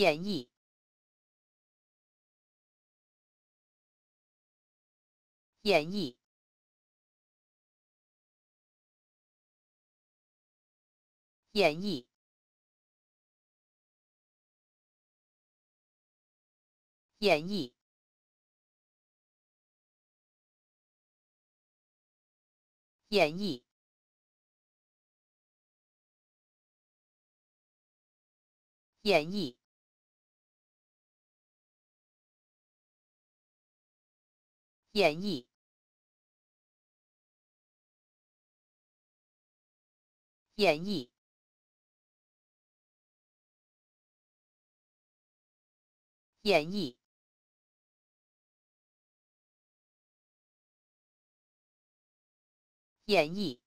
演绎，演绎，演绎，演绎，演绎，演绎。演绎，演绎，演绎，演绎。